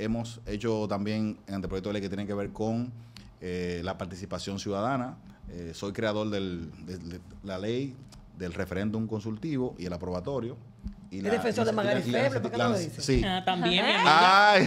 Hemos hecho también proyectos de ley que tienen que ver con eh, la participación ciudadana. Eh, soy creador del, de la ley del referéndum consultivo y el aprobatorio, y defensor de Magali Febre, qué no lo Sí. Ah, también, Ay,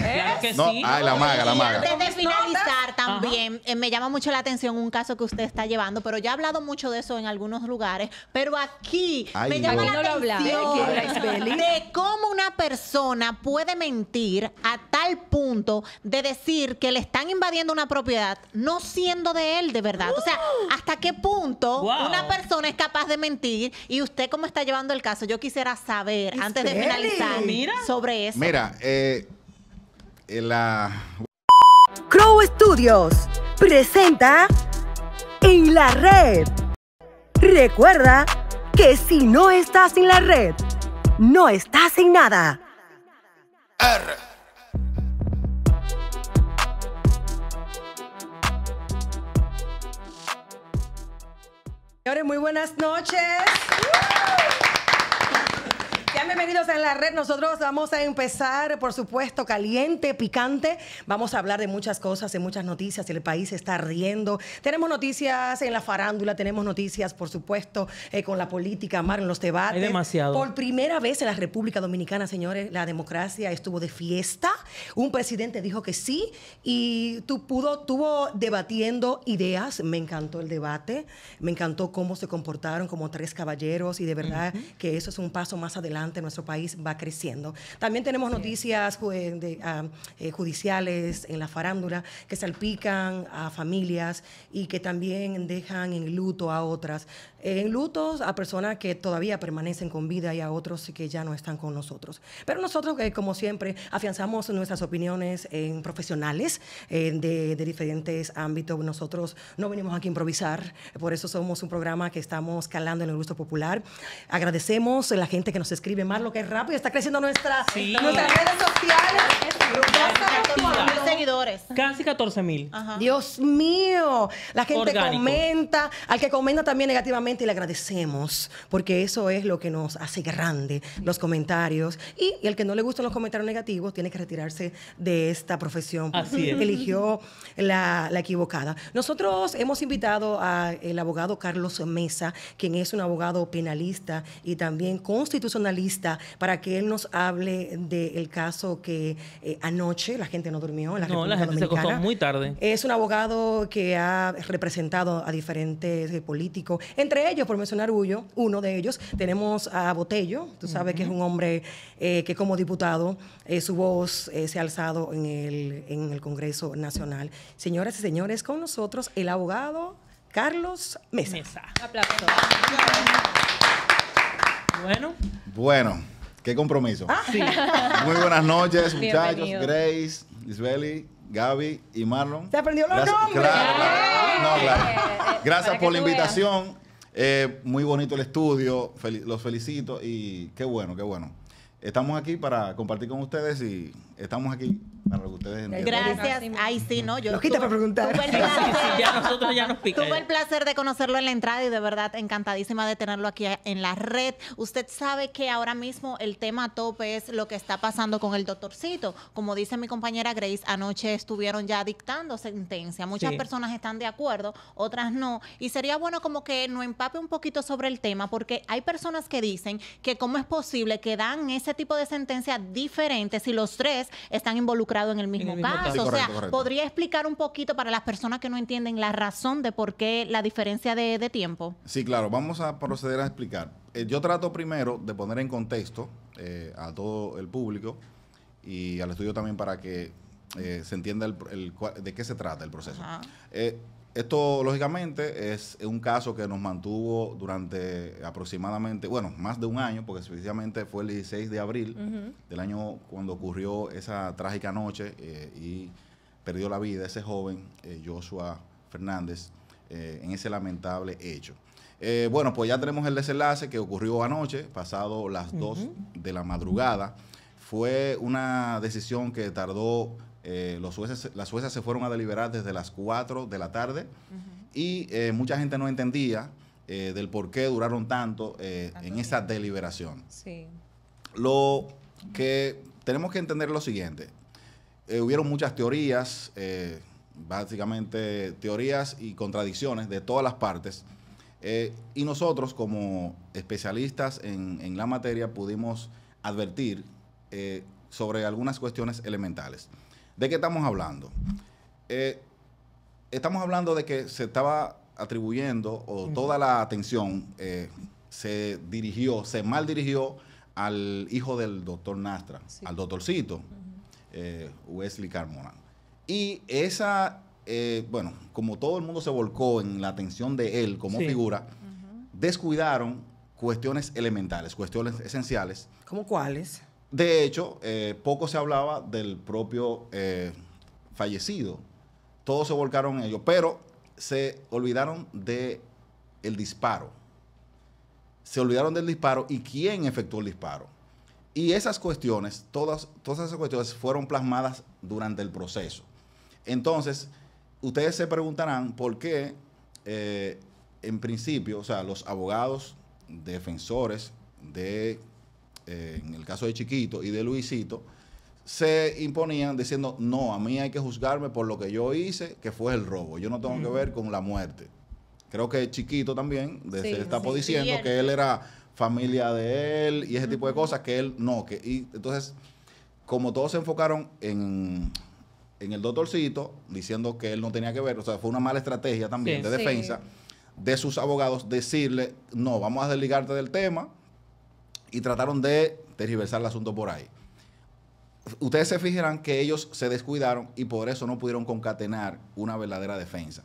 que sí. ay, la maga, la maga. Antes de finalizar, también eh, me llama mucho la atención un caso que usted está llevando, pero ya he hablado mucho de eso en algunos lugares, pero aquí me llama la atención de cómo una persona puede mentir a tal punto de decir que le están invadiendo una propiedad no siendo de él de verdad. o sea, ¡Uh! ¿hasta qué punto una persona es capaz de mentir? Y usted, ¿cómo está llevando el caso? Yo quisiera saber a ver, antes de finalizar, sobre eso. Mira, eh, eh, la... Crow Studios presenta En la Red. Recuerda que si no estás en la red, no estás en nada. R. Señores, muy buenas noches bienvenidos en la red. Nosotros vamos a empezar, por supuesto, caliente, picante. Vamos a hablar de muchas cosas, de muchas noticias. El país está riendo. Tenemos noticias en la farándula, tenemos noticias, por supuesto, eh, con la política, Mar, en los debates. demasiado. Por primera vez en la República Dominicana, señores, la democracia estuvo de fiesta. Un presidente dijo que sí y pudo, tuvo debatiendo ideas. Me encantó el debate, me encantó cómo se comportaron como tres caballeros y de verdad que eso es un paso más adelante nuestro país va creciendo. También tenemos noticias ah, eh, judiciales en la farándula que salpican a familias y que también dejan en luto a otras. en lutos a personas que todavía permanecen con vida y a otros que ya no están con nosotros. Pero nosotros, eh, como siempre, afianzamos nuestras opiniones en profesionales eh, de, de diferentes ámbitos. Nosotros no venimos aquí a improvisar, por eso somos un programa que estamos calando en el gusto popular. Agradecemos a la gente que nos escribe y más lo que es rápido. Está creciendo nuestra, nuestras redes sociales mil seguidores. Casi 14 mil. Dios mío. La gente comenta. Al que comenta también negativamente le agradecemos. Porque eso es lo que nos hace grande, los comentarios. Y, al el que no le gustan los comentarios negativos tiene que retirarse de esta profesión. Así es. Eligió la, equivocada. Nosotros hemos invitado al abogado Carlos Mesa, quien es un abogado penalista y también constitucionalista, para que él nos hable del caso que eh, anoche, la gente no durmió en la No, la gente se acostó muy tarde. Es un abogado que ha representado a diferentes eh, políticos, entre ellos, por mencionar Ullo, uno de ellos, tenemos a Botello, tú sabes que es un hombre eh, que como diputado eh, su voz se ha alzado en el, en el Congreso Nacional. Señoras y señores, con nosotros el abogado Carlos Mesa. Mesa. Bueno. Bueno. Qué compromiso. Ah. Muy buenas noches, muchachos. Grace, Isbeli, Gaby y Marlon. Se aprendió los nombres. ¡Eh! Eh, eh, Gracias por la invitación. muy bonito el estudio. los felicito y qué bueno, qué bueno. Estamos aquí para compartir con ustedes y estamos aquí Gracias. Ahí sí, no, yo. quita para preguntar. Tuve el placer, Tuve el placer de conocerlo en la entrada y de verdad encantadísima de tenerlo aquí en la red. Usted sabe que ahora mismo el tema tope es lo que está pasando con el doctorcito. Como dice mi compañera Grace, anoche estuvieron ya dictando sentencia. Muchas personas están de acuerdo, otras no. Y sería bueno como que nos empape un poquito sobre el tema, porque hay personas que dicen que cómo es posible que dan ese tipo de sentencia diferente si los tres están involucrados en el mismo, caso. o sea, ¿podría explicar un poquito para las personas que no entienden la razón de por qué la diferencia de, tiempo? Sí, claro, vamos a proceder a explicar. Eh, yo trato primero de poner en contexto eh, a todo el público y al estudio también para que eh, se entienda el, de qué se trata el proceso. Esto, lógicamente, es un caso que nos mantuvo durante aproximadamente, bueno, más de un año, porque precisamente fue el 16 de abril del año cuando ocurrió esa trágica noche eh, y perdió la vida ese joven, eh, Joshua Fernández, eh, en ese lamentable hecho. bueno, pues ya tenemos el desenlace que ocurrió anoche, pasado las 2 de la madrugada. Fue una decisión que tardó eh, los jueces, las juezas se fueron a deliberar desde las 4 de la tarde y eh, mucha gente no entendía eh, del por qué duraron tanto en esa deliberación. Lo que tenemos que entender es lo siguiente. hubieron muchas teorías, básicamente teorías y contradicciones de todas las partes. y nosotros como especialistas en la materia pudimos advertir sobre algunas cuestiones elementales. ¿De qué estamos hablando? Eh, estamos hablando de que se estaba atribuyendo o toda la atención eh, se dirigió, se mal dirigió al hijo del doctor Nastra, al doctorcito, eh, Wesley Carmona. Y esa, bueno, como todo el mundo se volcó en la atención de él como figura, descuidaron cuestiones elementales, cuestiones esenciales. ¿Cómo cuáles? De hecho, eh, poco se hablaba del propio eh, fallecido. Todos se volcaron en ello, pero se olvidaron del disparo. Se olvidaron del disparo y quién efectuó el disparo. Y esas cuestiones, todas, todas esas cuestiones fueron plasmadas durante el proceso. Entonces, ustedes se preguntarán por qué, eh, en principio, o sea, los abogados, defensores de en el caso de Chiquito y de Luisito, se imponían diciendo, no, a mí hay que juzgarme por lo que yo hice, que fue el robo. Yo no tengo que ver con la muerte. Creo que Chiquito también sí, se estaba diciendo que él era familia de él y ese tipo de cosas, que él no. Que, y entonces, como todos se enfocaron en, en el doctorcito, diciendo que él no tenía que ver, o sea, fue una mala estrategia también de defensa de sus abogados decirle, no, vamos a desligarte del tema y trataron de tergiversar el asunto por ahí. Ustedes se fijarán que ellos se descuidaron y por eso no pudieron concatenar una verdadera defensa.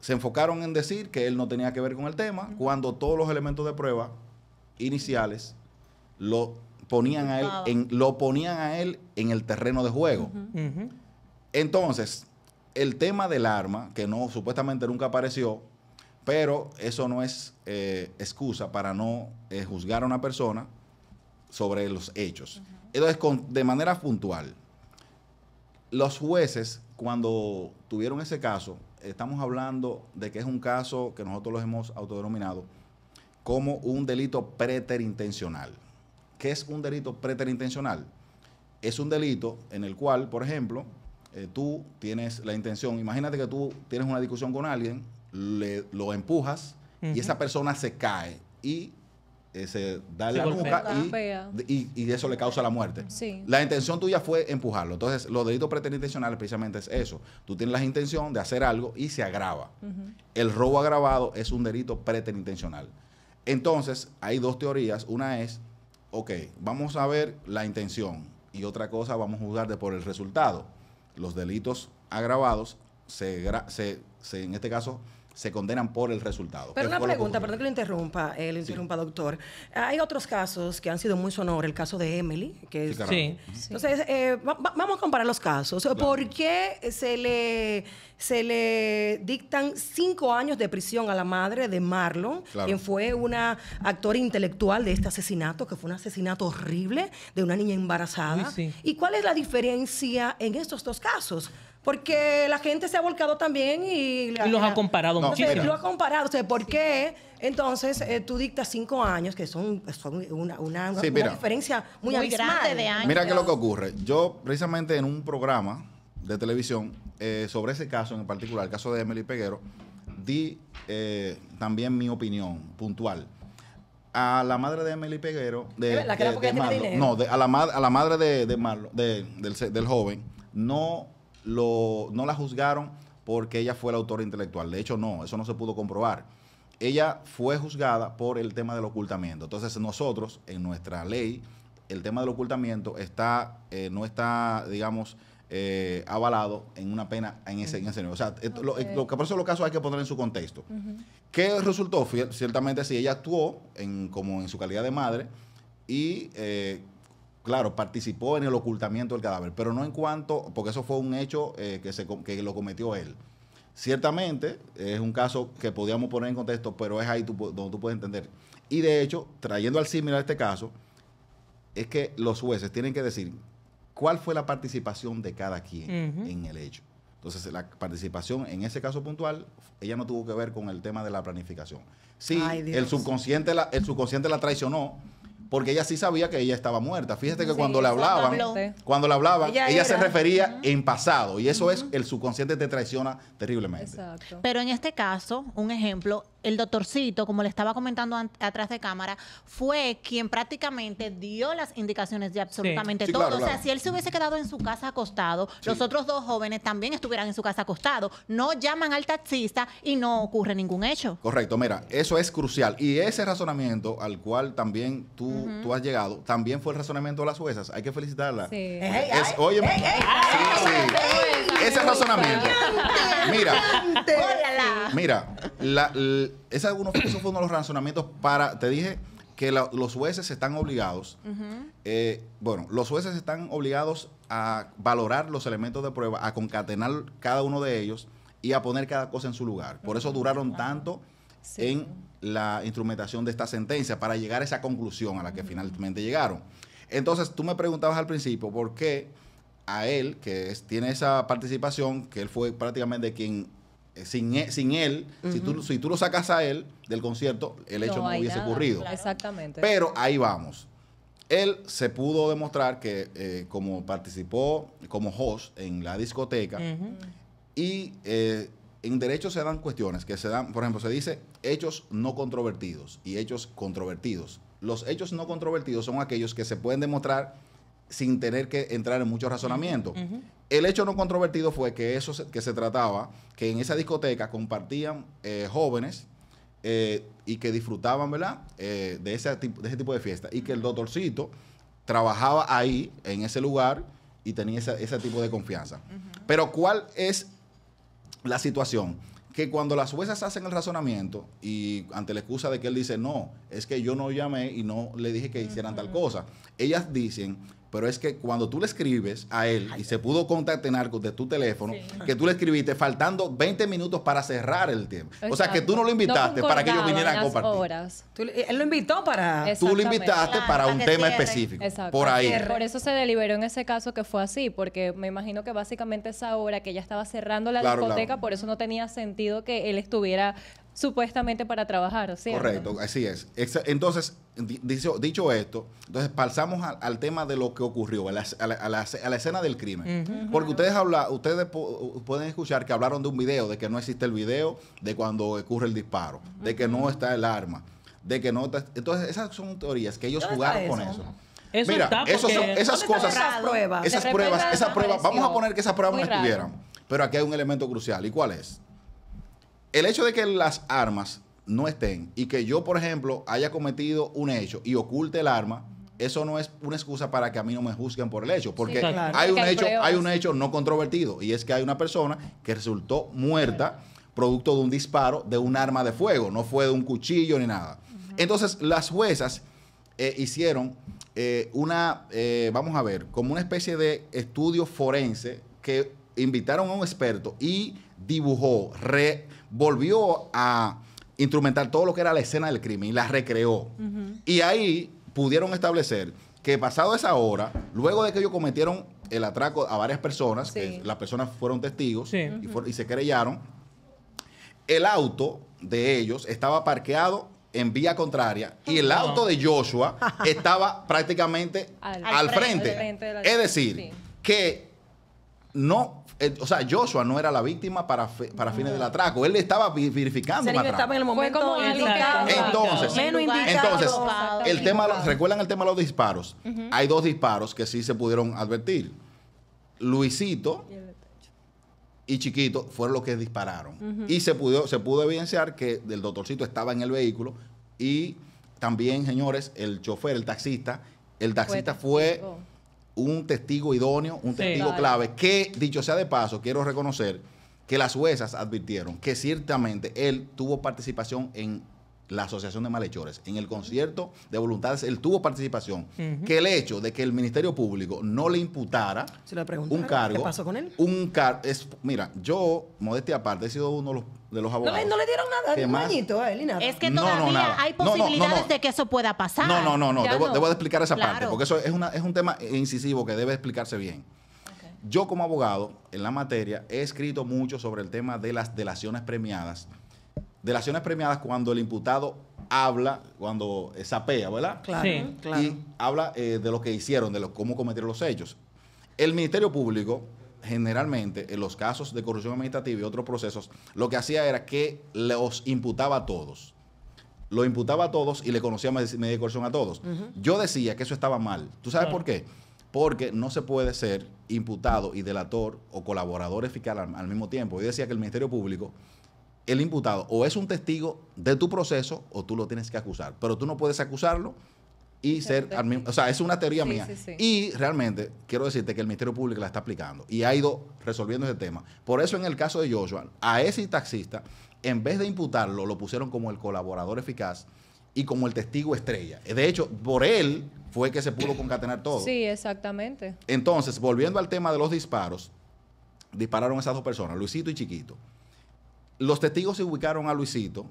Se enfocaron en decir que él no tenía que ver con el tema, cuando todos los elementos de prueba iniciales lo ponían a él en, lo ponían a él en el terreno de juego. Entonces, el tema del arma, que no supuestamente nunca apareció, pero eso no es eh, excusa para no eh, juzgar a una persona sobre los hechos. Entonces, de manera puntual, los jueces, cuando tuvieron ese caso, estamos hablando de que es un caso que nosotros los hemos autodenominado como un delito preterintencional. ¿Qué es un delito preterintencional? Es un delito en el cual, por ejemplo, eh, tú tienes la intención, imagínate que tú tienes una discusión con alguien lo empujas y esa persona se cae y eh, se da la y, y, eso le causa la muerte. La intención tuya fue empujarlo. Entonces, los delitos preterintencionales, precisamente es eso. Tú tienes la intención de hacer algo y se agrava. El robo agravado es un delito preterintencional. Entonces, hay dos teorías. Una es, ok, vamos a ver la intención y otra cosa vamos a juzgar de por el resultado. Los delitos agravados se en este caso se condenan por el resultado. Pero una pregunta, perdón que lo interrumpa, eh, le interrumpa, doctor. Hay otros casos que han sido muy sonoros, el caso de Emily, que es... Sí, Entonces, eh, vamos a comparar los casos. ¿Por qué se le, se le dictan cinco años de prisión a la madre de Marlon, quien fue una actor intelectual de este asesinato, que fue un asesinato horrible de una niña embarazada? ¿Y cuál es la diferencia en estos dos casos? Porque la gente se ha volcado también y... los ha comparado no, Y Lo ha comparado. O sea, ¿por qué entonces eh, tú dictas cinco años, que son, pues, una, una, diferencia muy, grande de años? Mira qué es lo que ocurre. Yo precisamente en un programa de televisión eh, sobre ese caso en particular, el caso de Emily Peguero, di eh, también mi opinión puntual a la madre de Emily Peguero, de, la Marlo, no, de, a, la, a, la, madre de, Marlo, del, del, joven, no no la juzgaron porque ella fue la autora intelectual. De hecho, no, eso no se pudo comprobar. Ella fue juzgada por el tema del ocultamiento. Entonces, nosotros, en nuestra ley, el tema del ocultamiento está, eh, no está, digamos, eh, avalado en una pena en ese, nivel. O sea, lo, que por eso los casos hay que poner en su contexto. ¿Qué resultó? Ciertamente sí, ella actuó en, como en su calidad de madre y eh, claro, participó en el ocultamiento del cadáver, pero no en cuanto, porque eso fue un hecho eh, que, se, lo cometió él. Ciertamente es un caso que podíamos poner en contexto, pero es ahí donde tú puedes entender. Y de hecho, trayendo al similar este caso, es que los jueces tienen que decir cuál fue la participación de cada quien en el hecho. Entonces, la participación en ese caso puntual, ella no tuvo que ver con el tema de la planificación. Sí, el subconsciente la, el subconsciente la traicionó, porque ella sí sabía que ella estaba muerta. Fíjate que cuando le hablaban, cuando le hablaban, ella, se refería en pasado y eso es el subconsciente te traiciona terriblemente. Pero en este caso, un ejemplo, el doctorcito, como le estaba comentando atrás de cámara, fue quien prácticamente dio las indicaciones de absolutamente todo. o sea, si él se hubiese quedado en su casa acostado, los otros dos jóvenes también estuvieran en su casa acostado. No llaman al taxista y no ocurre ningún hecho. Correcto, mira, eso es crucial. Y ese razonamiento al cual también tú, tú has llegado, también fue el razonamiento de las juezas. Hay que felicitarla. Sí. oye, ese razonamiento. Mira, mira, la, ese eso fue uno de los razonamientos para, te dije que los jueces están obligados, eh, bueno, los jueces están obligados a valorar los elementos de prueba, a concatenar cada uno de ellos y a poner cada cosa en su lugar. Por eso duraron tanto en la instrumentación de esta sentencia para llegar a esa conclusión a la que finalmente llegaron. Entonces, tú me preguntabas al principio por qué a él, que tiene esa participación, que él fue prácticamente quien eh, e, sin, él, si, tú, lo sacas a él del concierto, el hecho no, hubiese ocurrido. Exactamente. Pero ahí vamos. Él se pudo demostrar que eh, como participó como host en la discoteca y eh, en derecho se dan cuestiones que se dan, por ejemplo, se dice hechos no controvertidos y hechos controvertidos. Los hechos no controvertidos son aquellos que se pueden demostrar sin tener que entrar en mucho razonamiento. El hecho no controvertido fue que eso se, que se trataba, que en esa discoteca compartían eh, jóvenes eh, y que disfrutaban, ¿verdad? Eh, de, ese, tipo de fiesta. Y que el doctorcito trabajaba ahí, en ese lugar, y tenía ese tipo de confianza. Pero ¿cuál es la situación? que cuando las juezas hacen el razonamiento y ante la excusa de que él dice, no, es que yo no llamé y no le dije que hicieran tal cosa, ellas dicen pero es que cuando tú le escribes a él y se pudo contactar con de tu teléfono, que tú le escribiste faltando 20 minutos para cerrar el tiempo. O sea, que tú no lo invitaste para que ellos vinieran a compartir. Horas. él lo invitó para... Tú lo invitaste para un tema específico. Exacto. Por ahí. Por eso se deliberó en ese caso que fue así, porque me imagino que básicamente esa hora que ella estaba cerrando la discoteca, por eso no tenía sentido que él estuviera supuestamente para trabajar, ¿cierto? Correcto, así es. Entonces, dicho, esto, entonces pasamos al, tema de lo que ocurrió, a la, a la, escena del crimen. Porque ustedes habla, ustedes pueden escuchar que hablaron de un video, de que no existe el video de cuando ocurre el disparo, de que no está el arma, de que no está... Entonces, esas son teorías que ellos jugaron con eso. Mira, esas cosas, esas pruebas, esas pruebas, vamos a poner que esas pruebas no estuvieran, pero aquí hay un elemento crucial, ¿y cuál es? el hecho de que las armas no estén y que yo, por ejemplo, haya cometido un hecho y oculte el arma, eso no es una excusa para que a mí no me juzguen por el hecho, porque hay, un hecho, hay un hecho no controvertido y es que hay una persona que resultó muerta producto de un disparo de un arma de fuego, no fue de un cuchillo ni nada. Entonces, las juezas eh, hicieron eh, una, eh, vamos a ver, como una especie de estudio forense que invitaron a un experto y dibujó, re, volvió a instrumentar todo lo que era la escena del crimen y la recreó. Y ahí pudieron establecer que pasado esa hora, luego de que ellos cometieron el atraco a varias personas, que las personas fueron testigos y, se querellaron, el auto de ellos estaba parqueado en vía contraria y el auto de Joshua estaba prácticamente al, frente. Es decir, que no eh, o sea, Joshua no era la víctima para, fines del atraco. Él le estaba verificando. Él estaba en el momento como Entonces, Menos indicado. entonces el tema, recuerdan el tema de los disparos. Hay dos disparos que sí se pudieron advertir. Luisito y Chiquito fueron los que dispararon. Y se pudo, se pudo evidenciar que el doctorcito estaba en el vehículo y también, señores, el chofer, el taxista, el taxista fue un testigo idóneo, un testigo clave, que dicho sea de paso, quiero reconocer que las juezas advirtieron que ciertamente él tuvo participación en la Asociación de Malhechores, en el concierto de voluntades, él tuvo participación, que el hecho de que el Ministerio Público no le imputara un cargo, ¿qué pasó con él? Un es, mira, yo, modestia aparte, he sido uno de los de los abogados. No, le, dieron nada, Es que todavía hay posibilidades de que eso pueda pasar. No, no, no, no. Debo, de explicar esa parte, porque eso es, es un tema incisivo que debe explicarse bien. Yo como abogado en la materia he escrito mucho sobre el tema de las delaciones premiadas. Delaciones premiadas cuando el imputado habla, cuando sapea, ¿verdad? sí, claro. Y habla eh, de lo que hicieron, de cómo cometieron los hechos. El Ministerio Público generalmente en los casos de corrupción administrativa y otros procesos, lo que hacía era que los imputaba a todos. Lo imputaba a todos y le conocía medida de corrupción a todos. Yo decía que eso estaba mal. ¿Tú sabes por qué? Porque no se puede ser imputado y delator o colaborador fiscal al, al mismo tiempo. Yo decía que el Ministerio Público el imputado o es un testigo de tu proceso o tú lo tienes que acusar. Pero tú no puedes acusarlo y ser, o sea, es una teoría mía. Y realmente quiero decirte que el Ministerio Público la está aplicando y ha ido resolviendo ese tema. Por eso en el caso de Joshua, a ese taxista, en vez de imputarlo, lo pusieron como el colaborador eficaz y como el testigo estrella. De hecho, por él fue que se pudo concatenar todo. Sí, exactamente. Entonces, volviendo al tema de los disparos, dispararon esas dos personas, Luisito y Chiquito. Los testigos se ubicaron a Luisito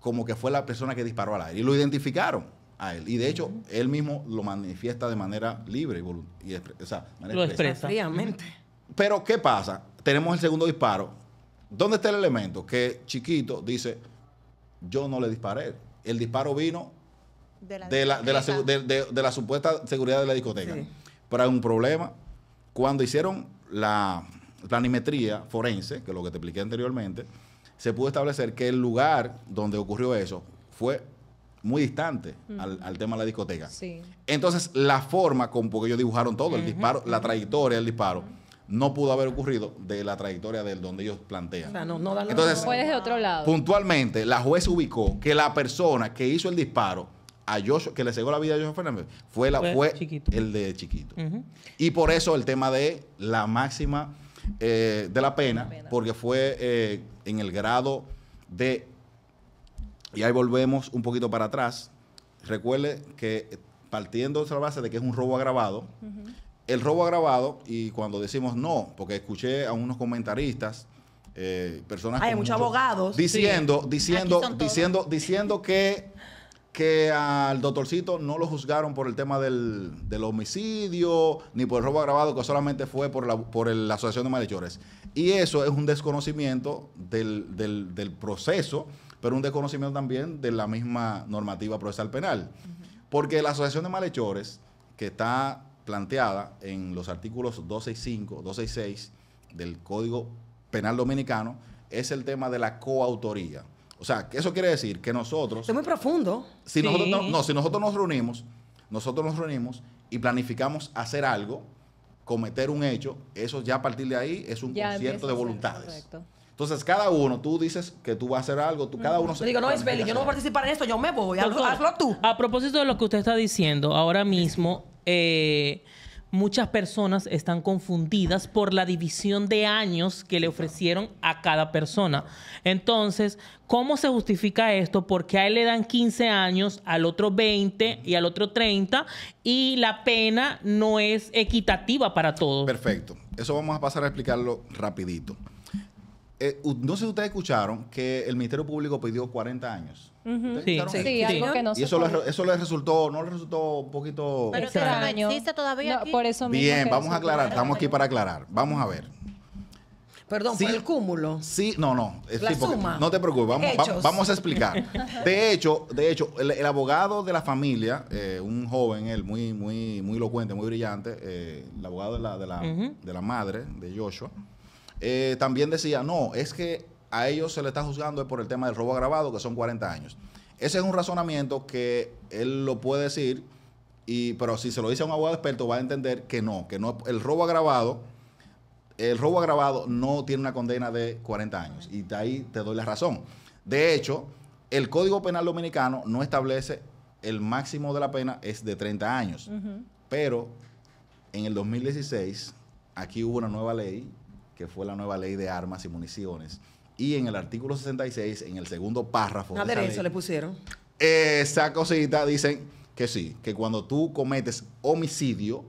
como que fue la persona que disparó al aire y lo identificaron a él. Y de hecho, él mismo lo manifiesta de manera libre y, y o sea, lo expresa. Pero, ¿qué pasa? Tenemos el segundo disparo. ¿Dónde está el elemento? Que Chiquito dice, yo no le disparé. El disparo vino de la, supuesta seguridad de la discoteca. Pero hay un problema. Cuando hicieron la planimetría forense, que es lo que te expliqué anteriormente, se pudo establecer que el lugar donde ocurrió eso fue muy distante al, tema de la discoteca. Entonces, la forma con que ellos dibujaron todo, el disparo, la trayectoria del disparo, no pudo haber ocurrido de la trayectoria del donde ellos plantean. no, Entonces, fue de otro lado. puntualmente, la juez ubicó que la persona que hizo el disparo a que le cegó la vida a Joshua Fernández, fue, el de chiquito. Y por eso el tema de la máxima eh, de la pena, porque fue eh, en el grado de y ahí volvemos un poquito para atrás. Recuerde que partiendo de la base de que es un robo agravado, el robo agravado, y cuando decimos no, porque escuché a unos comentaristas, eh, personas... Hay muchos abogados. Diciendo, diciendo, diciendo, diciendo que que al doctorcito no lo juzgaron por el tema del, homicidio ni por el robo agravado, que solamente fue por la, por la Asociación de Malhechores. Y eso es un desconocimiento del, del, del proceso pero un desconocimiento también de la misma normativa procesal penal. Porque la asociación de malhechores, que está planteada en los artículos 265, 266 del Código Penal Dominicano, es el tema de la coautoría. O sea, eso quiere decir que nosotros... Es muy profundo. Si, no, si nosotros nos reunimos, nosotros nos reunimos y planificamos hacer algo, cometer un hecho, eso ya a partir de ahí es un concierto de voluntades. Entonces, cada uno, tú dices que tú vas a hacer algo, tú cada uno Yo digo, no es feliz yo no voy a participar en esto, yo me voy, hazlo, tú. A propósito de lo que usted está diciendo, ahora mismo, eh, muchas personas están confundidas por la división de años que le ofrecieron a cada persona. Entonces, ¿cómo se justifica esto? Porque a él le dan 15 años, al otro 20 y al otro 30, y la pena no es equitativa para todos. Perfecto. Eso vamos a pasar a explicarlo rapidito. Eh, no sé si ustedes escucharon que el Ministerio Público pidió 40 años. sí, sí, algo que no y eso, les, resultó, no les resultó un poquito... Pero no existe todavía aquí? Por eso mismo Bien, vamos a aclarar, estamos aquí para aclarar. Vamos a ver. Perdón, sí, por el cúmulo. Sí, no, no. Eh, no te preocupes, vamos, a explicar. de hecho, de hecho el, abogado de la familia, eh, un joven, él, muy, muy, muy elocuente, muy brillante, el abogado de la, de de la madre de Joshua, eh, también decía, no, es que a ellos se le está juzgando por el tema del robo agravado, que son 40 años. Ese es un razonamiento que él lo puede decir, pero si se lo dice a un abogado experto va a entender que no, que no el robo agravado, el robo agravado no tiene una condena de 40 años. Y de ahí te doy la razón. De hecho, el Código Penal Dominicano no establece el máximo de la pena es de 30 años. Pero en el 2016 aquí hubo una nueva ley que fue la nueva ley de armas y municiones. Y en el artículo 66, en el segundo párrafo. Un ah, aderezo le pusieron. Esa cosita dicen que sí, que cuando tú cometes homicidio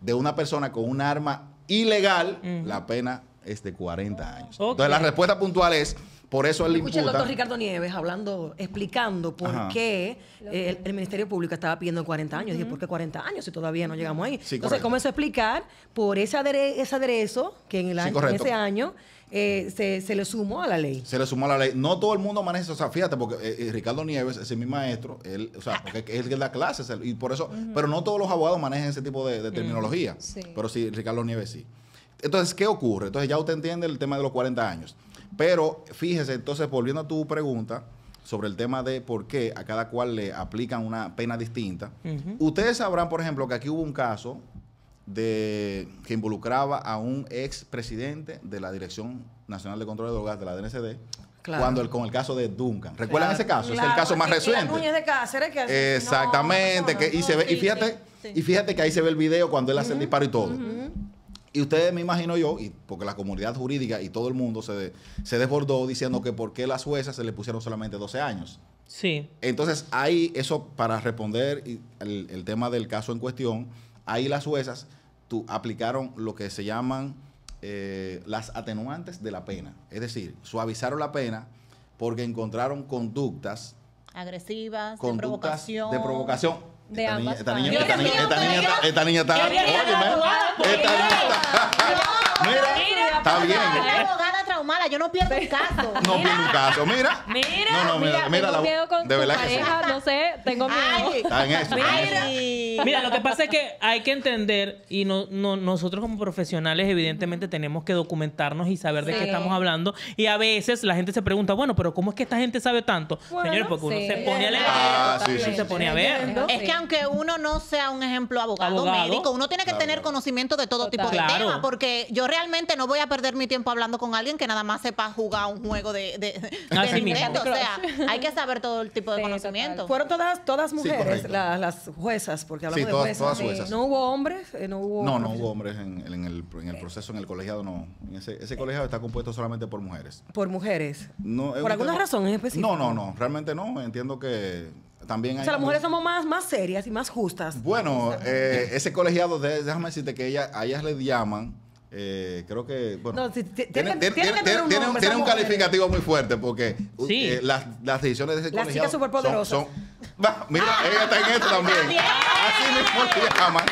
de una persona con un arma ilegal, la pena es de 40 años. Entonces la respuesta puntual es por eso el le Escuché doctor Ricardo Nieves hablando, explicando por qué eh, el, Ministerio Público estaba pidiendo 40 años. Dije, ¿por qué 40 años si todavía no llegamos ahí? Entonces, comenzó a explicar por ese, aderezo que en, el año, ese año... Eh, se, le sumó a la ley. Se le sumó a la ley. No todo el mundo maneja, o sea, fíjate, porque eh, Ricardo Nieves es mi maestro, él, o sea, da clases, y por eso, pero no todos los abogados manejan ese tipo de, terminología. Pero sí, Ricardo Nieves sí. Entonces, ¿qué ocurre? Entonces ya usted entiende el tema de los 40 años. Pero fíjese, entonces, volviendo a tu pregunta sobre el tema de por qué a cada cual le aplican una pena distinta, ustedes sabrán, por ejemplo, que aquí hubo un caso de que involucraba a un ex presidente de la Dirección Nacional de Control de Drogas de la DNCD, Cuando el, con el caso de Duncan. ¿Recuerdan ese caso? Es el caso más reciente. Exactamente. que, y, y, fíjate, y fíjate que ahí se ve el video cuando él hace el disparo y todo. Y ustedes me imagino yo, y porque la comunidad jurídica y todo el mundo se, se desbordó diciendo que por qué las juezas se le pusieron solamente 12 años. Sí. Entonces, ahí, eso para responder el, tema del caso en cuestión, ahí las juezas aplicaron lo que se llaman eh, las atenuantes de la pena. Es decir, suavizaron la pena porque encontraron conductas agresivas, conductas de provocación. De provocación de esta ambas. Niña, esta, niña, esta, esta niña está. Esta niña está. Mira, está bien mala, yo no pierdo un caso. No mira. pierdo un caso. Mira. Mira. mira, la miedo de verdad pareja, no sé, tengo miedo. Mira. lo que pasa es que hay que entender y no, no nosotros como profesionales evidentemente tenemos que documentarnos y saber de qué estamos hablando y a veces la gente se pregunta, bueno, pero ¿cómo es que esta gente sabe tanto? Señores, porque uno se pone a leer ah, se pone a ver. Es que aunque uno no sea un ejemplo abogado, médico, uno tiene que tener conocimiento de todo tipo de temas porque yo realmente no voy a perder mi tiempo hablando con alguien que nada más sepa jugar un juego de, de, O sea, hay que saber todo el tipo de conocimiento. Fueron todas, todas mujeres las las juezas, porque hablamos de todas, juezas. Eh, juezas. ¿No hubo hombres? Eh, no, hubo no, no hubo hombres en, en, el, en el proceso, en el colegiado no. En ese, ese colegiado está compuesto solamente por mujeres. ¿Por mujeres? No, ¿Por alguna razón en específico? No, no, no. Realmente no. Entiendo que también hay o sea, las mujeres somos más, más serias y más justas. Bueno, eh, ese colegiado, de, déjame decirte que ellas, a ellas les llaman eh, creo que no, tiene, un, eh, calificativo muy fuerte porque eh, las, decisiones de ese las son, son mira ah, ella está en esto también así mismo le llaman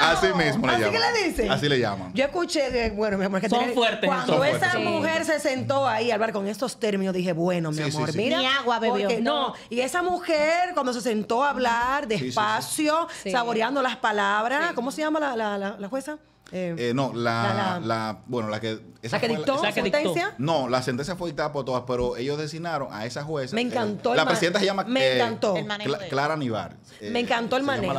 así mismo le llaman le dicen así le llaman yo escuché que, eh, bueno mi amor que son fuertes cuando esa mujer se sentó ahí al con estos términos dije bueno mi amor mira ni agua bebió no y esa mujer cuando se sentó a hablar despacio saboreando las palabras cómo se llama la, la, la jueza eh, eh, no, la, la, bueno, la que... dictó la, sentencia? No, la sentencia fue dictada por todas, pero ellos designaron a esa jueza... Me eh, encantó La presidenta se llama... Clara Nivar. me encantó el manejo.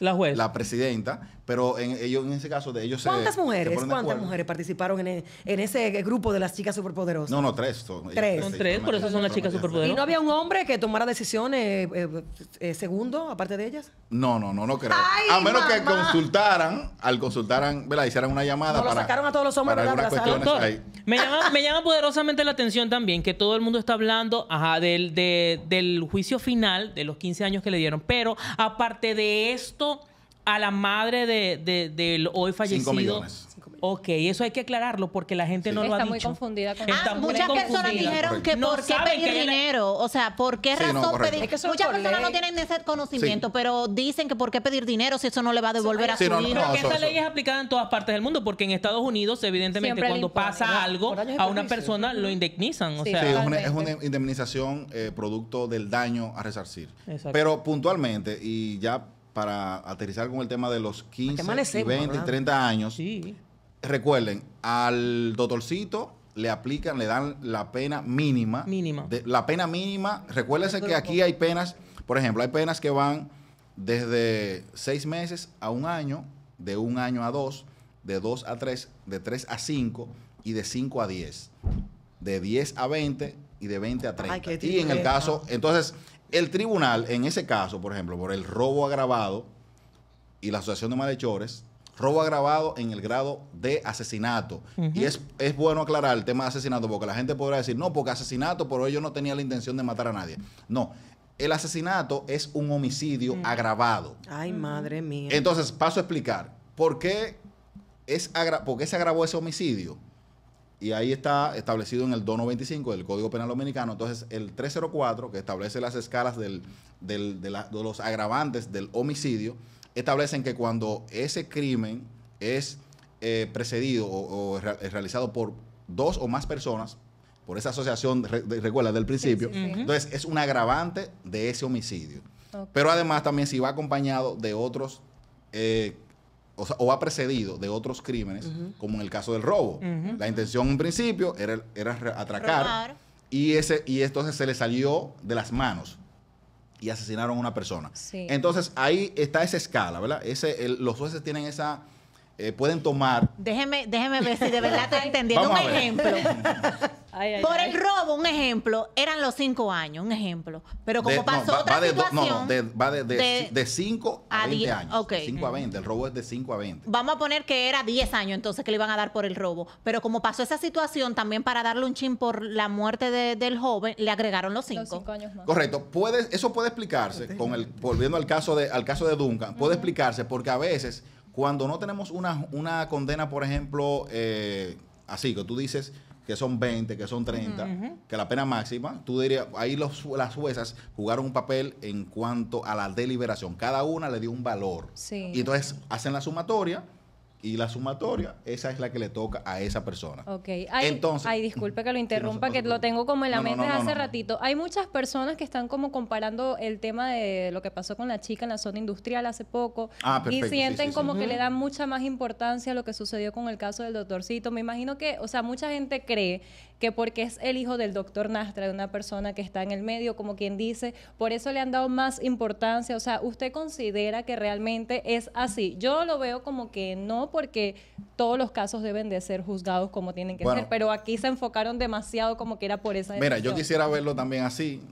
la, La presidenta. Pero en, ellos, en ese caso, de ellos ¿Cuántas se, mujeres, ¿Cuántas mujeres participaron e, en, ese grupo de las chicas superpoderosas? No, no, tres. tres. Son tres, por eso son las chicas superpoderosas. ¿Y no había un hombre que tomara decisiones eh, eh, segundo, aparte de ellas? No, no, no, no creo. a menos que consultaran, al consultaran, ¿verdad? Hicieran una llamada. para, lo sacaron a todos los hombres, para Doctor, Me, llama, me llama poderosamente la atención también que todo el mundo está hablando del, del juicio final de los 15 años que le dieron. Pero aparte de esto a la madre de, del hoy fallecido. 5 millones. Ok, eso hay que aclararlo porque la gente no lo ha dicho. Está muy confundida con ah, Muchas personas dijeron que por qué pedir dinero. O sea, ¿por qué razón pedir? muchas personas no tienen ese conocimiento, pero dicen que por qué pedir dinero si eso no le va a devolver a su hijo. esa ley es aplicada en todas partes del mundo, porque en Estados Unidos, evidentemente, cuando pasa algo, a una persona lo indemnizan. O es una, indemnización eh, producto del daño a resarcir. Pero puntualmente, y ya para aterrizar con el tema de los 15, y 20 y 30 años, recuerden, al doctorcito le aplican, le dan la pena mínima. Mínima. De, la pena mínima, recuérdense que aquí hay penas, por ejemplo, hay penas que van desde seis meses a un año, de un año a dos, de dos a tres, de tres a cinco y de cinco a diez. De 10 a 20 y de 20 a 30. y en el caso, entonces, el tribunal, en ese caso, por ejemplo, por el robo agravado y la asociación de malhechores, robo agravado en el grado de asesinato. Y es, bueno aclarar el tema de asesinato, porque la gente podrá decir, no, porque asesinato, pero ello no tenía la intención de matar a nadie. No, el asesinato es un homicidio mm. agravado. Ay, mm. madre mía. Entonces, paso a explicar, ¿por qué, es ¿por qué se agravó ese homicidio? Y ahí está establecido en el 295 del Código Penal Dominicano. Entonces, el 304, que establece las escalas del, de, los agravantes del homicidio, establecen que cuando ese crimen es eh, precedido o, realizado por dos o más personas, por esa asociación, de, recuerda, del principio, entonces es un agravante de ese homicidio. Pero además también si va acompañado de otros eh, o, ha va precedido de otros crímenes, como en el caso del robo. La intención en principio era, era atracar y ese y entonces se le salió de las manos y asesinaron a una persona. Entonces ahí está esa escala, ¿verdad? Ese, los jueces tienen esa... Eh, pueden tomar... Déjeme, déjeme ver si de verdad estoy entendiendo. un ejemplo. por el robo, un ejemplo, eran los cinco años, un ejemplo. Pero como pasó no, va, de, situación... No, no, va de 5 a 20 años. 5 a 20, el robo es de 5 a 20. Vamos a poner que era 10 años entonces que le iban a dar por el robo. Pero como pasó esa situación, también para darle un chin por la muerte del joven, le agregaron los 5. Correcto. eso puede explicarse, este volviendo al caso de, al caso de Duncan, puede explicarse porque a veces cuando no tenemos una, una condena, por ejemplo, eh, así que tú dices que son 20, que son 30, que la pena máxima, tú dirías, ahí las juezas jugaron un papel en cuanto a la deliberación. Cada una le dio un valor. Y entonces hacen la sumatoria y la sumatoria, esa es la que le toca a esa persona. Ok, Entonces, ay disculpe que lo interrumpa, que lo tengo como en la mente hace ratito. Hay muchas personas que están como comparando el tema de lo que pasó con la chica en la zona industrial hace poco ah, y sienten como que le dan mucha más importancia a lo que sucedió con el caso del doctorcito. Me imagino que, o sea, mucha gente cree que porque es el hijo del doctor Nastra, de una persona que está en el medio, como quien dice, por eso le han dado más importancia. O sea, ¿usted considera que realmente es así? Yo lo veo como que no, porque todos los casos deben de ser juzgados como tienen que ser, pero aquí se enfocaron demasiado como que era por esa... Mira, yo quisiera verlo también así,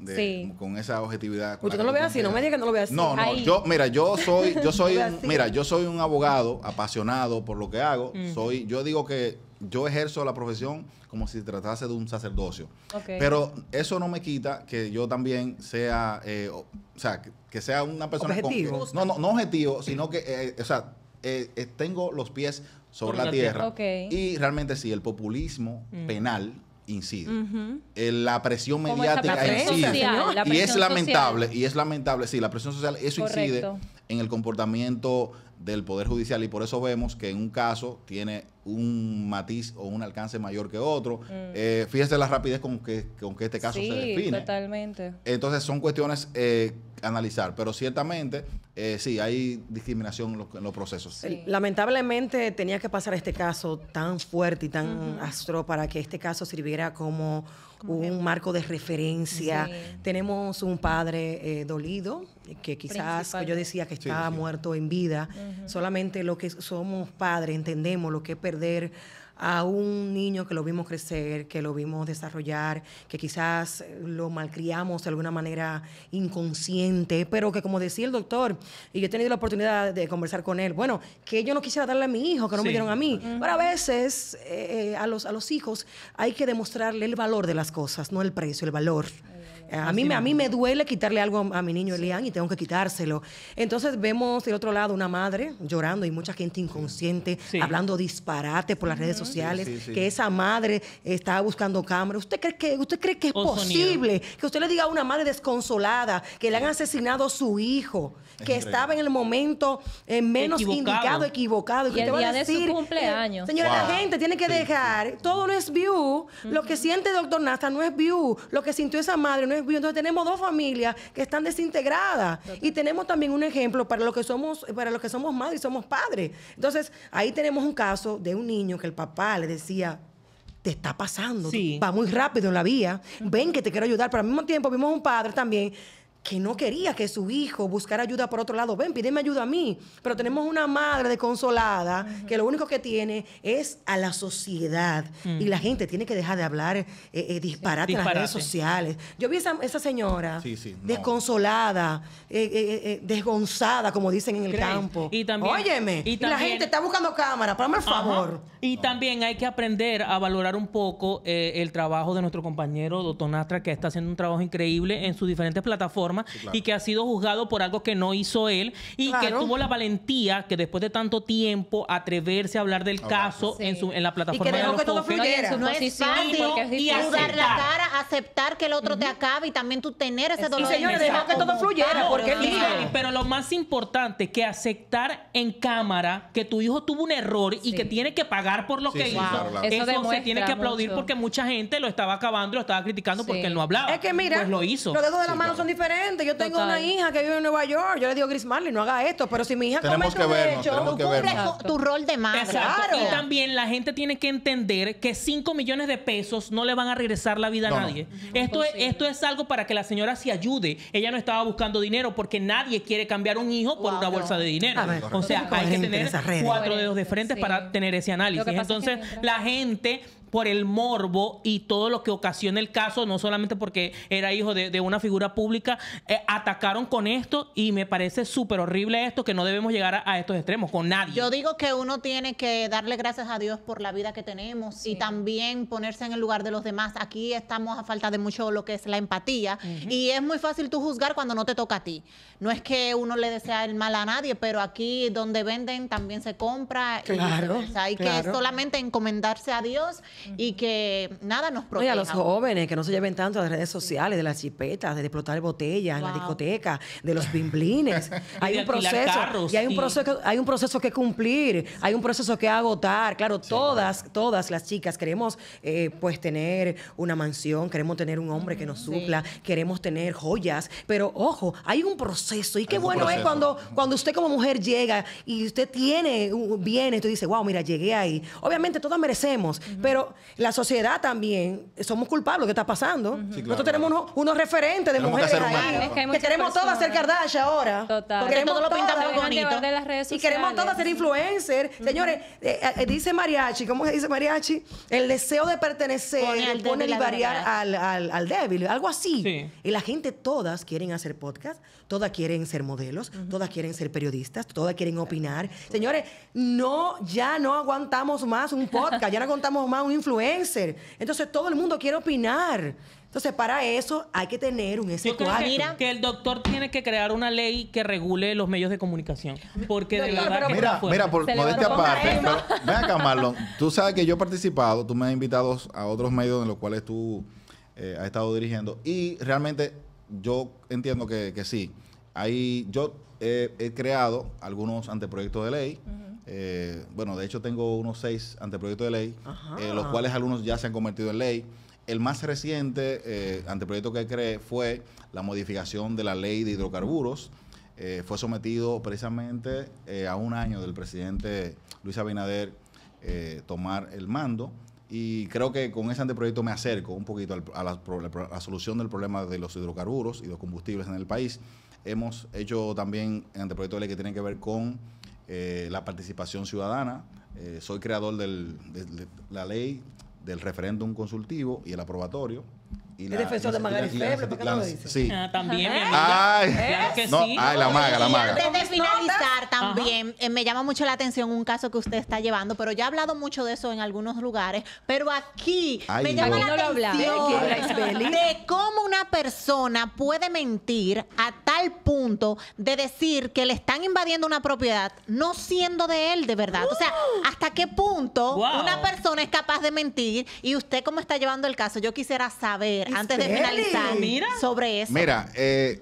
con esa objetividad. Usted no lo ve así, no me diga que no lo ve así. No, no, yo, mira, yo soy, yo soy, mira, yo soy un abogado apasionado por lo que hago. Soy, yo digo que yo ejerzo la profesión como si tratase de un sacerdocio. Pero eso no me quita que yo también sea, eh, o, sea, que, sea una persona objetivo. no, no, no objetivo, sino que, eh, o sea, eh, tengo los pies sobre la tierra. Y realmente sí, el populismo mm. penal incide. la presión mediática incide. y es lamentable, y es lamentable, sí, la presión social, eso incide en el comportamiento del Poder Judicial y por eso vemos que en un caso tiene un matiz o un alcance mayor que otro. Mm. Eh, fíjese la rapidez con que, con que este caso se define. Totalmente. Entonces son cuestiones eh, analizar, pero ciertamente eh, sí, hay discriminación en los, procesos. Lamentablemente tenía que pasar este caso tan fuerte y tan astro para que este caso sirviera como un marco de referencia. Tenemos un padre eh, dolido, que quizás yo decía que estaba muerto en vida. Solamente lo que somos padres entendemos lo que es perder a un niño que lo vimos crecer, que lo vimos desarrollar, que quizás eh, lo malcriamos de alguna manera inconsciente, pero que como decía el doctor, y yo he tenido la oportunidad de conversar con él, bueno, que yo no quisiera darle a mi hijo, que no me dieron a mí. Pero a veces eh, eh, a, los, a los hijos hay que demostrarle el valor de las cosas, no el precio, el valor. Eh, a mí, a mí me duele quitarle algo a mi niño Elian y tengo que quitárselo. Entonces vemos del otro lado una madre llorando y mucha gente inconsciente hablando disparate por las redes sociales, que esa madre estaba buscando cámara. ¿Usted cree que usted cree que es posible que usted le diga a una madre desconsolada que le han asesinado a su hijo, que estaba en el momento eh, menos indicado, equivocado, y, que el te va a decir, cumpleaños. Eh, señora, la gente tiene que dejar, todo no es view, lo que siente doctor Nasta no es view, lo que sintió esa madre no entonces tenemos dos familias que están desintegradas y tenemos también un ejemplo para los que somos, para los que somos madres y somos padres. Entonces ahí tenemos un caso de un niño que el papá le decía, te está pasando. Va muy rápido en la vía. Ven que te quiero ayudar. Pero al mismo tiempo vimos un padre también que no quería que su hijo buscara ayuda por otro lado. Ven, pídeme ayuda a mí. Pero tenemos una madre desconsolada que lo único que tiene es a la sociedad. Mm. Y la gente tiene que dejar de hablar eh, eh en las redes sociales. Yo vi esa, esa señora desconsolada, eh, eh, desgonzada, como dicen en el campo. Y también, Óyeme, y, la gente está buscando cámara, para el favor. Y también hay que aprender a valorar un poco el trabajo de nuestro compañero doctor Nastra, que está haciendo un trabajo increíble en sus diferentes plataformas y que ha sido juzgado por algo que no hizo él y que tuvo la valentía que después de tanto tiempo atreverse a hablar del caso en, su, en la plataforma y que de que todo fluyera. No, es fácil y la cara, aceptar que el otro te acabe y también tú tener ese dolor. Y señores, dejó que todo fluyera porque él Pero lo más importante que aceptar en cámara que tu hijo tuvo un error y que tiene que pagar por lo que hizo. Eso, se tiene que aplaudir porque mucha gente lo estaba acabando lo estaba criticando porque él no hablaba. Es que mira, pues lo hizo. Los dedos de la mano son diferentes. Yo tengo una hija que vive en Nueva York. Yo le digo, Gris Marley, no haga esto. Pero si mi hija tenemos comete que que tu, rol de madre. Y también la gente tiene que entender que 5 millones de pesos no le van a regresar la vida a nadie. Esto, es, esto es algo para que la señora se ayude. Ella no estaba buscando dinero porque nadie quiere cambiar un hijo por una bolsa de dinero. o sea, hay que tener cuatro dedos de frente para tener ese análisis. Entonces, la gente por el morbo y todo lo que ocasiona el caso, no solamente porque era hijo de, una figura pública, eh, atacaron con esto y me parece súper horrible esto, que no debemos llegar a, estos extremos con nadie. Yo digo que uno tiene que darle gracias a Dios por la vida que tenemos y también ponerse en el lugar de los demás. Aquí estamos a falta de mucho lo que es la empatía y es muy fácil tú juzgar cuando no te toca a ti. No es que uno le desea el mal a nadie, pero aquí donde venden también se compra. Claro. hay que solamente encomendarse a Dios y que nada nos proteja. Oye, a los jóvenes que no se lleven tanto a las redes sociales, de las chipetas, de explotar botellas en la discoteca, de los bimblines. hay un proceso. y hay un proceso, hay un proceso que cumplir, hay un proceso que agotar. Claro, todas, todas las chicas queremos eh, pues tener una mansión, queremos tener un hombre que nos supla, queremos tener joyas. Pero ojo, hay un proceso. Y qué bueno es cuando, cuando usted como mujer llega y usted tiene, viene, y dice, wow, mira, llegué ahí. Obviamente todas merecemos, pero la sociedad también somos culpables de lo que está pasando. Nosotros tenemos unos, referentes de mujeres que, ahí, que, queremos todas ser Kardashian ahora. Total. Porque todos lo pintamos bonito. De y queremos todas ser influencers. Señores, eh, eh, dice Mariachi, ¿cómo se dice Mariachi? El deseo de pertenecer pone, variar al, débil, algo así. Y la gente, todas quieren hacer podcast, todas quieren ser modelos, todas quieren ser periodistas, todas quieren opinar. Señores, no, ya no aguantamos más un podcast, ya no aguantamos más un influencer. Entonces todo el mundo quiere opinar. Entonces, para eso hay que tener un ese Mira, que el doctor tiene que crear una ley que regule los medios de comunicación. Porque de verdad. que mira, mira, por modestia aparte. Ven acá, Marlon. Tú sabes que yo he participado, tú me has invitado a otros medios en los cuales tú eh, has estado dirigiendo. Y realmente yo entiendo que, sí. Ahí yo he creado algunos anteproyectos de ley. Eh, bueno, de hecho tengo unos seis anteproyectos de ley, eh, los cuales algunos ya se han convertido en ley. El más reciente eh, anteproyecto que creé fue la modificación de la ley de hidrocarburos. fue sometido precisamente a un año del presidente Luis Abinader tomar el mando y creo que con ese anteproyecto me acerco un poquito a, la, a la solución del problema de los hidrocarburos y los combustibles en el país. Hemos hecho también anteproyectos de ley que tienen que ver con eh, la participación ciudadana. Eh, soy creador de, la ley del referéndum consultivo y el aprobatorio, y defensor de Magari Feble, ¿por qué no lo dice? Sí. Ah, también. Ay, que ay, la maga, la maga. Antes de finalizar también, eh, me llama mucho la atención un caso que usted está llevando, pero ya ha hablado mucho de eso en algunos lugares, pero aquí me llama la eh, atención ¿De cómo una persona puede mentir a tal punto de decir que le están invadiendo una propiedad no siendo de él de verdad. O sea, ¡Ah! hasta qué punto una persona es capaz de mentir y usted cómo está llevando el caso. Yo quisiera saber antes de finalizar, sobre eso. Mira, eh,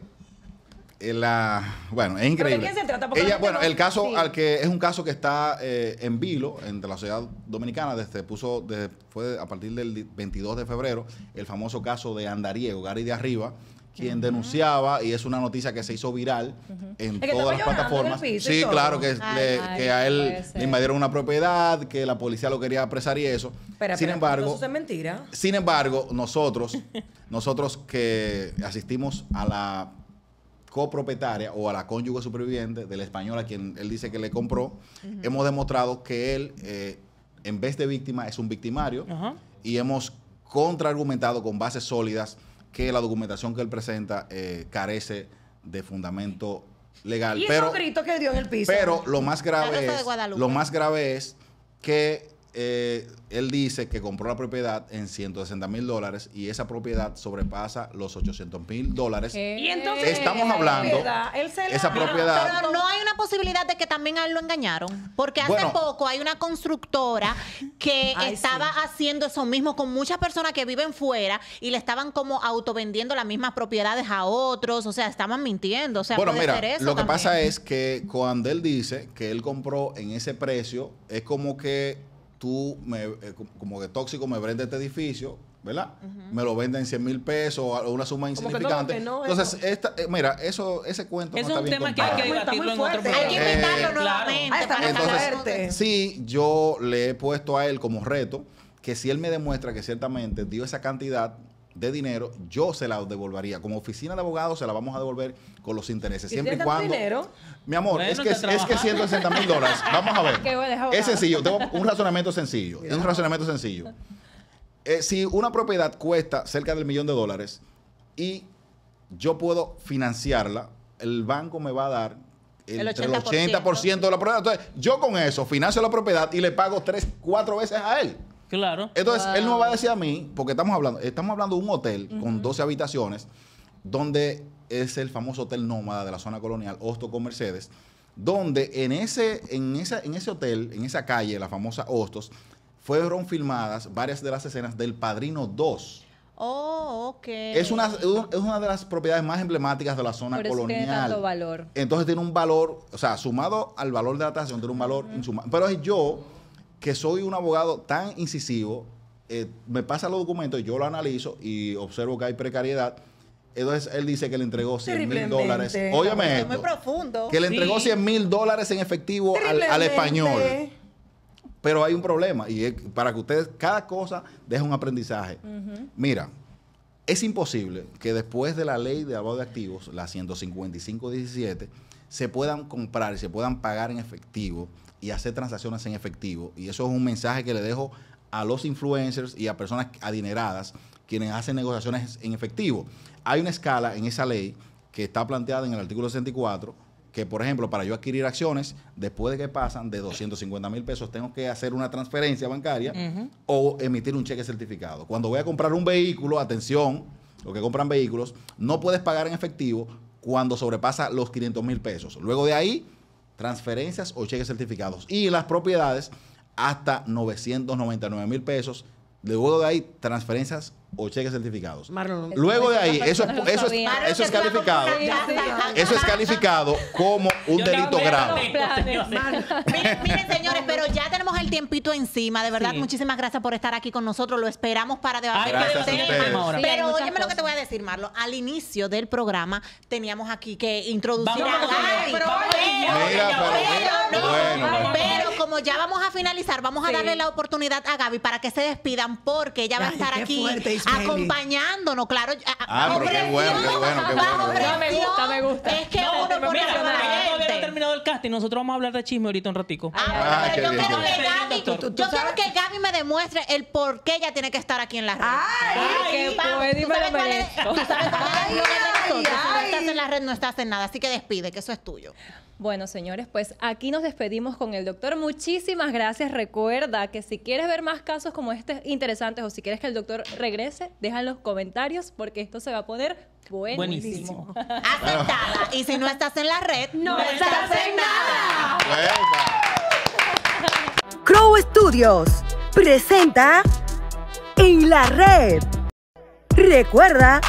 eh la, bueno, es increíble. trata? Ella, bueno, el caso al que es un caso que está eh, en vilo entre la sociedad dominicana desde puso desde- fue a partir del 22 de febrero el famoso caso de Andariego, Gary de Arriba, quien denunciaba, y es una noticia que se hizo viral en todas las plataformas. Sí, claro, que, a él le invadieron una propiedad, que la policía lo quería apresar y eso. Pero, sin embargo, eso es mentira. Sin embargo, nosotros, nosotros que asistimos a la copropietaria o a la cónyuge superviviente del español a quien él dice que le compró, hemos demostrado que él, eh, en vez de víctima, es un victimario y hemos contraargumentado con bases sólidas que la documentación que él presenta eh, carece de fundamento legal. ¿Y pero, un que dio en el piso. Pero lo más grave lo más grave es que eh, él dice que compró la propiedad en 160 mil dólares y esa propiedad sobrepasa los 800 mil dólares. Y entonces estamos hablando esa propiedad. Pero no hay una posibilidad de que también a él lo engañaron, porque hace poco hay una constructora que estaba haciendo eso mismo con muchas personas que viven fuera y le estaban como autovendiendo las mismas propiedades a otros, o sea, estaban mintiendo, o sea, mira, lo que pasa es que cuando él dice que él compró en ese precio es como que tú, me, eh, como que tóxico, me vende este edificio, ¿verdad? Me lo venden en 100 mil pesos o una suma insignificante. Entonces, esta, eh, mira, eso, ese cuento es no está bien Es un tema que hay que debatirlo en otro Hay eh, ah, sí, yo le he puesto a él como reto que si él me demuestra que ciertamente dio esa cantidad de dinero, yo se la devolvería. Como oficina de abogados se la vamos a devolver con los intereses. Siempre y cuando. Mi amor, es, que, es que 160 mil dólares. Vamos a ver. es sencillo. Tengo un razonamiento sencillo. Es un razonamiento sencillo. Eh, si una propiedad cuesta cerca del millón de dólares y yo puedo financiarla, el banco me va a dar el, 80%, el 80 de la propiedad. Entonces, yo con eso financio la propiedad y le pago tres, cuatro veces a él. Claro. Entonces, él no va a decir a mí, porque estamos hablando, estamos hablando de un hotel con 12 habitaciones, donde es el famoso hotel nómada de la zona colonial, Hosto con Mercedes, donde en ese, en en ese hotel, en esa calle, la famosa Hostos, fueron filmadas varias de las escenas del Padrino 2. Oh, ok. Es una, es una de las propiedades más emblemáticas de la zona colonial. Tiene valor. Entonces tiene un valor, o sea, sumado al valor de la atracción, tiene un valor insumado. pero es Pero yo que soy un abogado tan incisivo, eh, me pasa los documentos, yo lo analizo y observo que hay precariedad. Entonces él dice que le entregó 100 mil dólares. Óyeme Que le entregó 100 mil dólares en efectivo al, español. Pero hay un problema y para que ustedes, cada cosa deja un aprendizaje. Mira, es imposible que después de la ley de abogado de activos, la 155-17, se puedan comprar y se puedan pagar en efectivo y hacer transacciones en efectivo. Y eso es un mensaje que le dejo a los influencers y a personas adineradas quienes hacen negociaciones en efectivo. Hay una escala en esa ley que está planteada en el artículo 64 que, por ejemplo, para yo adquirir acciones, después de que pasan de 250 mil pesos, tengo que hacer una transferencia bancaria o emitir un cheque certificado. Cuando voy a comprar un vehículo, atención, los que compran vehículos, no puedes pagar en efectivo cuando sobrepasa los 500 mil pesos. Luego de ahí, transferencias o cheques certificados. Y las propiedades hasta 999 mil pesos. Luego de ahí, transferencias o cheques certificados. Luego de ahí, eso, es, calificado. Eso es calificado como un delito grave. Miren, señores, pero ya tenemos el tiempito encima. De verdad, muchísimas gracias por estar aquí con nosotros. Lo esperamos para ah, debatir el tema. Pero óyeme lo que te voy a decir, Marlon. Al inicio del programa teníamos aquí que introducir a ya vamos a finalizar, vamos a darle la oportunidad a Gaby para que se despidan porque ella va a estar aquí acompañándonos, claro. Ah, pero qué bueno, qué bueno, me gusta, me gusta. Es que no, uno por no terminado el casting, nosotros vamos a hablar de chisme ahorita un ratico. Ah, ah yo, quiero que, Gaby, yo quiero que Gaby me demuestre el por qué ella tiene que estar aquí en la red. Ay, no estás en la red, no estás en nada. Así que despide, que eso es tuyo. Bueno, señores, pues aquí nos despedimos con el doctor. Mucho muchísimas gracias. Recuerda que si quieres ver más casos como este interesantes o si quieres que el doctor regrese, deja en los comentarios porque esto se va a poner buenísimo. buenísimo. Aceptada. Y si no estás en la red, no, estás, en nada. Crow Studios presenta En la red. Recuerda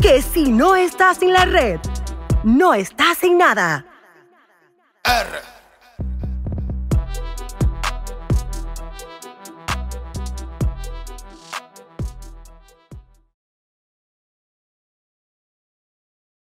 que si no estás en la red, no estás en nada.